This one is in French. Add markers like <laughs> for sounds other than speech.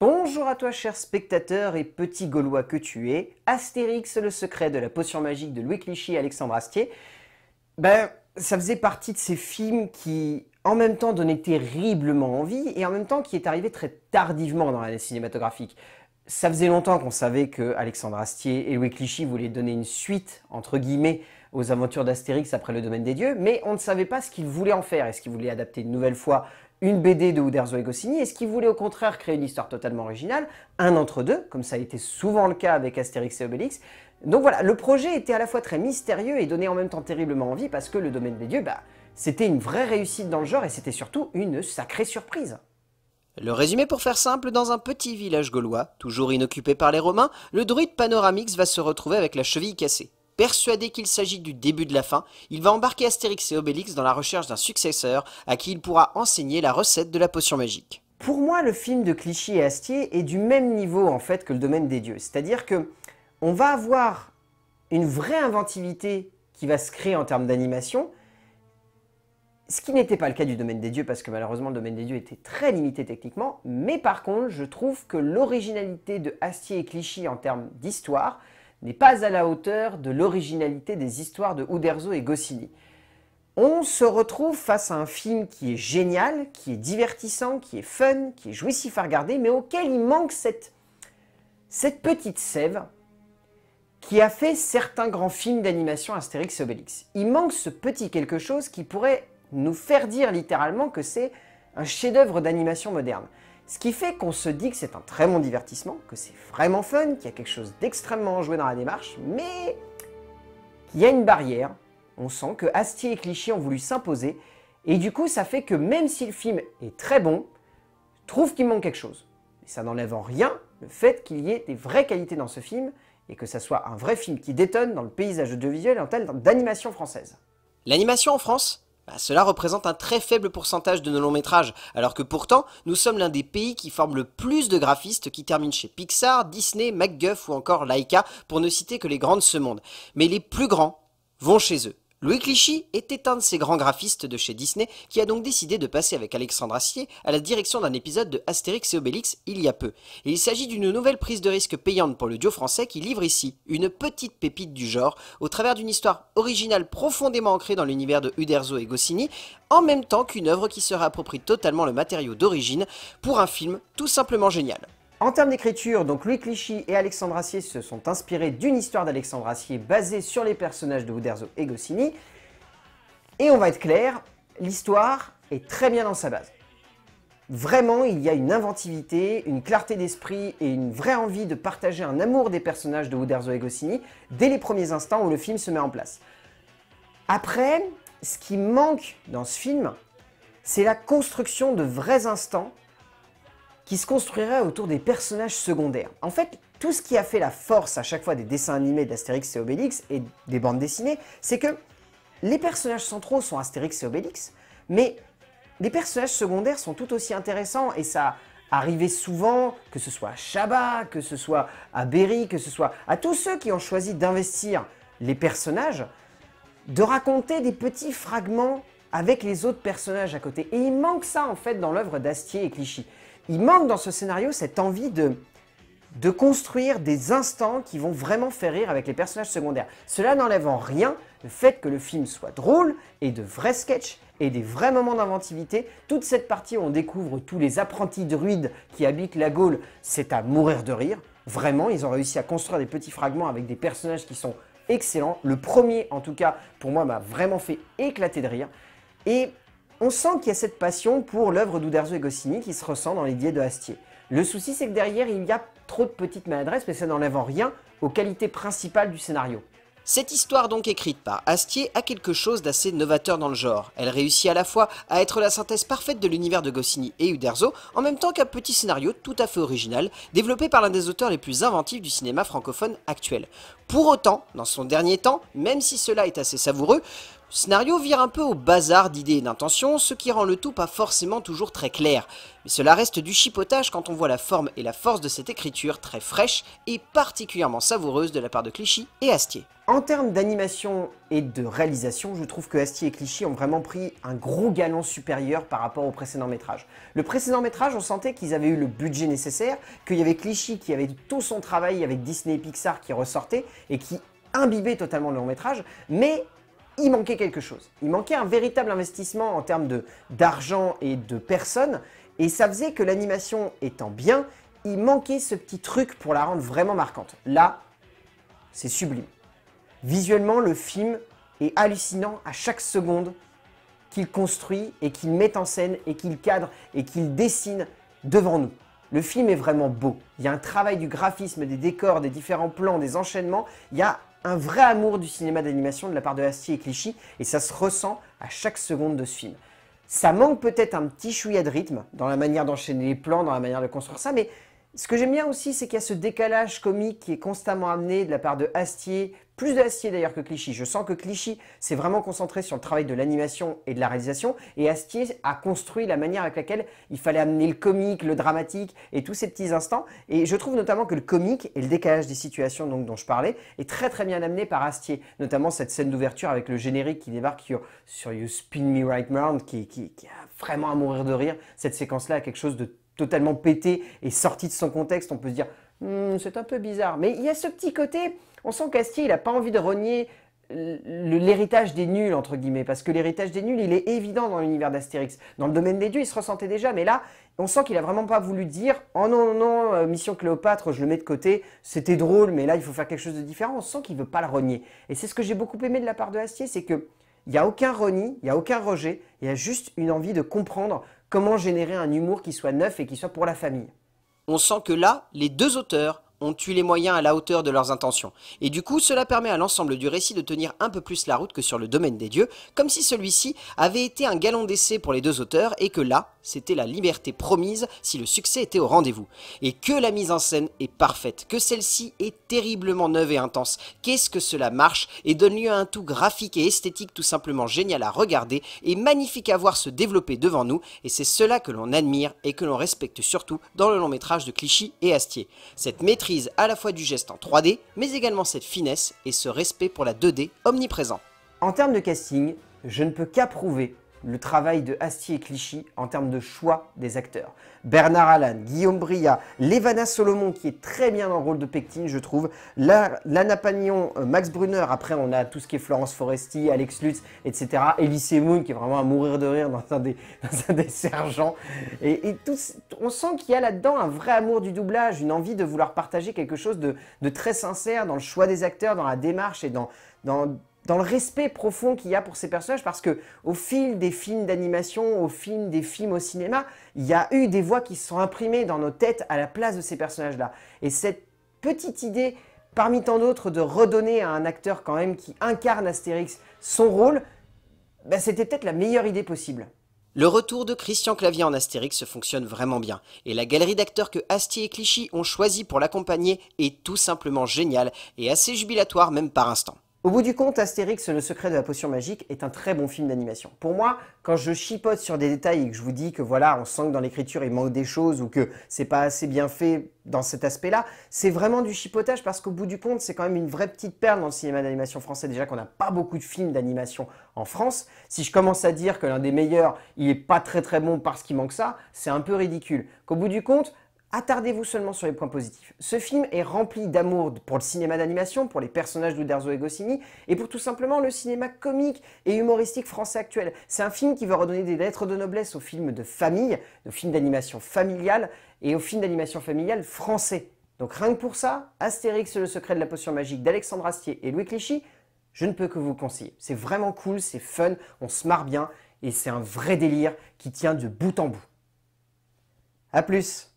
Bonjour à toi cher spectateur et petit gaulois que tu es, Astérix, le secret de la potion magique de Louis Clichy et Alexandre Astier, ben ça faisait partie de ces films qui en même temps donnaient terriblement envie et en même temps qui est arrivé très tardivement dans l'année cinématographique. Ça faisait longtemps qu'on savait que Alexandre Astier et Louis Clichy voulaient donner une suite, entre guillemets, aux aventures d'Astérix après le domaine des dieux, mais on ne savait pas ce qu'ils voulaient en faire. Est-ce qu'ils voulaient adapter une nouvelle fois une BD de Uderzo et Goscinny Est-ce qui voulait au contraire créer une histoire totalement originale, un entre-deux, comme ça a été souvent le cas avec Astérix et Obélix Donc voilà, le projet était à la fois très mystérieux et donnait en même temps terriblement envie parce que le domaine des dieux, bah, c'était une vraie réussite dans le genre et c'était surtout une sacrée surprise. Le résumé pour faire simple, dans un petit village gaulois, toujours inoccupé par les Romains, le druide Panoramix va se retrouver avec la cheville cassée. Persuadé qu'il s'agit du début de la fin, il va embarquer Astérix et Obélix dans la recherche d'un successeur à qui il pourra enseigner la recette de la potion magique. Pour moi, le film de Clichy et Astier est du même niveau en fait que le domaine des dieux. C'est-à-dire que on va avoir une vraie inventivité qui va se créer en termes d'animation, ce qui n'était pas le cas du domaine des dieux, parce que malheureusement le domaine des dieux était très limité techniquement, mais par contre je trouve que l'originalité de Astier et Clichy en termes d'histoire n'est pas à la hauteur de l'originalité des histoires de Uderzo et Goscinny. On se retrouve face à un film qui est génial, qui est divertissant, qui est fun, qui est jouissif à regarder, mais auquel il manque cette, petite sève qui a fait certains grands films d'animation Astérix et Obélix. Il manque ce petit quelque chose qui pourrait nous faire dire littéralement que c'est un chef-d'œuvre d'animation moderne. Ce qui fait qu'on se dit que c'est un très bon divertissement, que c'est vraiment fun, qu'il y a quelque chose d'extrêmement joué dans la démarche, mais qu'il y a une barrière. On sent que Astier et Clichy ont voulu s'imposer, et du coup ça fait que même si le film est très bon, je trouve qu'il manque quelque chose. Et ça n'enlève en rien le fait qu'il y ait des vraies qualités dans ce film, et que ça soit un vrai film qui détonne dans le paysage audiovisuel et en tel d'animation française. L'animation en France, bah, cela représente un très faible pourcentage de nos longs métrages, alors que pourtant, nous sommes l'un des pays qui forment le plus de graphistes qui terminent chez Pixar, Disney, MacGuff ou encore Laika, pour ne citer que les grandes de ce monde. Mais les plus grands vont chez eux. Louis Clichy était un de ces grands graphistes de chez Disney qui a donc décidé de passer avec Alexandre Assier à la direction d'un épisode de Astérix et Obélix il y a peu. Et il s'agit d'une nouvelle prise de risque payante pour le duo français qui livre ici une petite pépite du genre au travers d'une histoire originale profondément ancrée dans l'univers de Uderzo et Goscinny, en même temps qu'une œuvre qui se réapproprie totalement le matériau d'origine pour un film tout simplement génial. En termes d'écriture, donc Louis Clichy et Alexandre Assier se sont inspirés d'une histoire d'Alexandre Assier basée sur les personnages de Uderzo et Goscinny. Et on va être clair, l'histoire est très bien dans sa base. Vraiment, il y a une inventivité, une clarté d'esprit et une vraie envie de partager un amour des personnages de Uderzo et Goscinny dès les premiers instants où le film se met en place. Après, ce qui manque dans ce film, c'est la construction de vrais instants qui se construirait autour des personnages secondaires. En fait, tout ce qui a fait la force à chaque fois des dessins animés d'Astérix et Obélix et des bandes dessinées, c'est que les personnages centraux sont Astérix et Obélix, mais les personnages secondaires sont tout aussi intéressants et ça arrivait souvent, que ce soit à Chabat, que ce soit à Berry, que ce soit à tous ceux qui ont choisi d'investir les personnages, de raconter des petits fragments avec les autres personnages à côté. Et il manque ça en fait dans l'œuvre d'Astier et Clichy il manque dans ce scénario cette envie de, de construire des instants qui vont vraiment faire rire avec les personnages secondaires. Cela n'enlève en rien le fait que le film soit drôle et de vrais sketchs et des vrais moments d'inventivité. Toute cette partie où on découvre tous les apprentis druides qui habitent la Gaule, c'est à mourir de rire. Vraiment, ils ont réussi à construire des petits fragments avec des personnages qui sont excellents. Le premier, en tout cas, pour moi, m'a vraiment fait éclater de rire. Et on sent qu'il y a cette passion pour l'œuvre d'Uderzo et Goscinny qui se ressent dans les diets de Astier. Le souci, c'est que derrière, il y a trop de petites maladresses, mais ça n'enlève en rien aux qualités principales du scénario. Cette histoire donc écrite par Astier a quelque chose d'assez novateur dans le genre. Elle réussit à la fois à être la synthèse parfaite de l'univers de Goscinny et Uderzo, en même temps qu'un petit scénario tout à fait original, développé par l'un des auteurs les plus inventifs du cinéma francophone actuel. Pour autant, dans son dernier temps, même si cela est assez savoureux, le scénario vire un peu au bazar d'idées et d'intentions, ce qui rend le tout pas forcément toujours très clair, mais cela reste du chipotage quand on voit la forme et la force de cette écriture très fraîche et particulièrement savoureuse de la part de Clichy et Astier. En termes d'animation et de réalisation, je trouve que Astier et Clichy ont vraiment pris un gros galon supérieur par rapport au précédent métrage. Le précédent métrage, on sentait qu'ils avaient eu le budget nécessaire, qu'il y avait Clichy qui avait tout son travail avec Disney et Pixar qui ressortait et qui imbibait totalement le long métrage, mais il manquait quelque chose. Il manquait un véritable investissement en termes d'argent et de personnes. Et ça faisait que l'animation étant bien, il manquait ce petit truc pour la rendre vraiment marquante. Là, c'est sublime. Visuellement, le film est hallucinant à chaque seconde qu'il construit et qu'il met en scène et qu'il cadre et qu'il dessine devant nous. Le film est vraiment beau. Il y a un travail du graphisme, des décors, des différents plans, des enchaînements. Il y a un vrai amour du cinéma d'animation de la part de Astier et Clichy, et ça se ressent à chaque seconde de ce film. Ça manque peut-être un petit chouïa de rythme dans la manière d'enchaîner les plans, dans la manière de construire ça, mais ce que j'aime bien aussi, c'est qu'il y a ce décalage comique qui est constamment amené de la part de Astier, plus d'Astier d'ailleurs que Clichy. Je sens que Clichy s'est vraiment concentré sur le travail de l'animation et de la réalisation, et Astier a construit la manière avec laquelle il fallait amener le comique, le dramatique et tous ces petits instants. Et je trouve notamment que le comique et le décalage des situations donc, dont je parlais est très très bien amené par Astier, notamment cette scène d'ouverture avec le générique qui débarque sur, You Spin Me Right Round, qui, qui a vraiment à mourir de rire. Cette séquence-là a quelque chose de totalement pété et sorti de son contexte, on peut se dire hmm, c'est un peu bizarre. Mais il y a ce petit côté, on sent qu'Astier, il n'a pas envie de renier l'héritage des nuls, entre guillemets, parce que l'héritage des nuls, il est évident dans l'univers d'Astérix. Dans le domaine des dieux, il se ressentait déjà, mais là, on sent qu'il n'a vraiment pas voulu dire « Oh non, non, non, euh, Mission Cléopâtre, je le mets de côté, c'était drôle, mais là, il faut faire quelque chose de différent. » On sent qu'il veut pas le renier. Et c'est ce que j'ai beaucoup aimé de la part de Astier, c'est que il n'y a aucun reni, il n'y a aucun rejet, il y a juste une envie de comprendre Comment générer un humour qui soit neuf et qui soit pour la famille On sent que là, les deux auteurs ont eu les moyens à la hauteur de leurs intentions. Et du coup, cela permet à l'ensemble du récit de tenir un peu plus la route que sur le domaine des dieux, comme si celui-ci avait été un galon d'essai pour les deux auteurs et que là, c'était la liberté promise si le succès était au rendez-vous. Et que la mise en scène est parfaite, que celle-ci est terriblement neuve et intense. Qu'est-ce que cela marche et donne lieu à un tout graphique et esthétique tout simplement génial à regarder et magnifique à voir se développer devant nous. Et c'est cela que l'on admire et que l'on respecte surtout dans le long métrage de Clichy et Astier. Cette maîtrise à la fois du geste en 3D, mais également cette finesse et ce respect pour la 2D omniprésent. En termes de casting, je ne peux qu'approuver le travail de Astier et Clichy en termes de choix des acteurs. Bernard Allan, Guillaume Bria, Levana Solomon qui est très bien dans le rôle de Pectine, je trouve. Lana Pagnon, euh, Max Brunner, après on a tout ce qui est Florence Foresti, Alex Lutz, etc. Elise Moon qui est vraiment à mourir de rire dans un des, <laughs> sergents. Et, on sent qu'il y a là-dedans un vrai amour du doublage, une envie de vouloir partager quelque chose de, très sincère dans le choix des acteurs, dans la démarche et dans dans le respect profond qu'il y a pour ces personnages, parce que au fil des films d'animation, au fil des films au cinéma, il y a eu des voix qui se sont imprimées dans nos têtes à la place de ces personnages-là. Et cette petite idée, parmi tant d'autres, de redonner à un acteur quand même qui incarne Astérix son rôle, bah, c'était peut-être la meilleure idée possible. Le retour de Christian Clavier en Astérix fonctionne vraiment bien, et la galerie d'acteurs que Astier et Clichy ont choisi pour l'accompagner est tout simplement géniale et assez jubilatoire même par instant. Au bout du compte, Astérix, le secret de la potion magique est un très bon film d'animation. Pour moi, quand je chipote sur des détails et que je vous dis que voilà, on sent que dans l'écriture il manque des choses ou que c'est pas assez bien fait dans cet aspect-là, c'est vraiment du chipotage parce qu'au bout du compte, c'est quand même une vraie petite perle dans le cinéma d'animation français. Déjà qu'on n'a pas beaucoup de films d'animation en France. Si je commence à dire que l'un des meilleurs, il est pas très très bon parce qu'il manque ça, c'est un peu ridicule. Qu'au bout du compte, Attardez-vous seulement sur les points positifs. Ce film est rempli d'amour pour le cinéma d'animation, pour les personnages d'Uderzo et Goscinny, et pour tout simplement le cinéma comique et humoristique français actuel. C'est un film qui va redonner des lettres de noblesse aux films de famille, aux films d'animation familiale et aux films d'animation familiale français. Donc rien que pour ça, Astérix le secret de la potion magique d'Alexandre Astier et Louis Clichy, je ne peux que vous conseiller. C'est vraiment cool, c'est fun, on se marre bien, et c'est un vrai délire qui tient de bout en bout. A plus